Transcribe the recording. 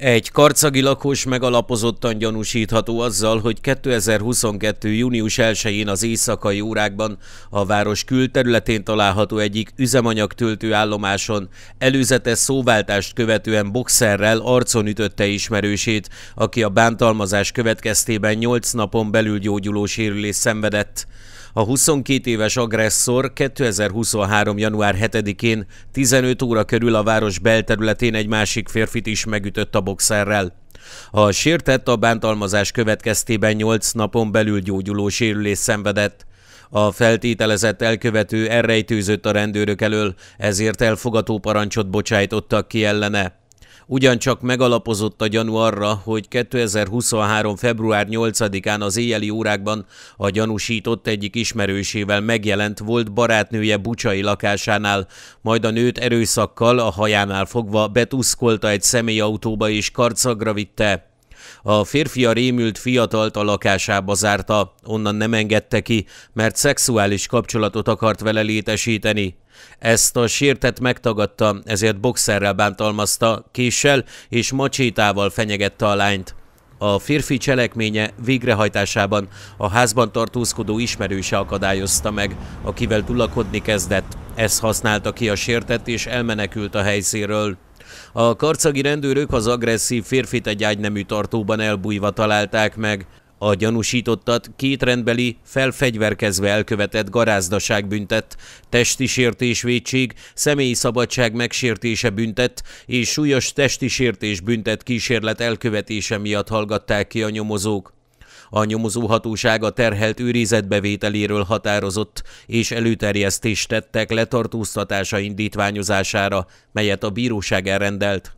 Egy karcagi lakos megalapozottan gyanúsítható azzal, hogy 2022. június 1-én az éjszakai órákban a város külterületén található egyik üzemanyagtöltő állomáson előzetes szóváltást követően boxerrel arcon ütötte ismerősét, aki a bántalmazás következtében 8 napon belül gyógyuló sérülés szenvedett. A 22 éves agresszor 2023. január 7-én 15 óra körül a város belterületén egy másik férfit is megütött a boxerrel. A sértett a bántalmazás következtében 8 napon belül gyógyuló sérülés szenvedett. A feltételezett elkövető elrejtőzött a rendőrök elől, ezért elfogató parancsot bocsájtottak ki ellene ugyancsak megalapozott a gyanú arra, hogy 2023. február 8-án az éjjeli órákban a gyanúsított egyik ismerősével megjelent volt barátnője Bucsai lakásánál, majd a nőt erőszakkal a hajánál fogva betuszkolta egy személyautóba és karcagra vitte. A a rémült fiatalt a lakásába zárta, onnan nem engedte ki, mert szexuális kapcsolatot akart vele létesíteni. Ezt a sértet megtagadta, ezért boxerrel bántalmazta, késsel és macsétával fenyegette a lányt. A férfi cselekménye végrehajtásában a házban tartózkodó ismerőse akadályozta meg, akivel tulakodni kezdett. Ez használta ki a sértet és elmenekült a helyszínről. A karcagi rendőrök az agresszív férfit egy ágynemű tartóban elbújva találták meg. A gyanúsítottat két rendbeli, felfegyverkezve elkövetett garázdaság büntett, testi vétség, személyi szabadság megsértése büntett és súlyos testi sértés büntett kísérlet elkövetése miatt hallgatták ki a nyomozók. A nyomozóhatóság a terhelt őrizet bevételéről határozott, és előterjesztést tettek letartóztatása indítványozására, melyet a bíróság elrendelt.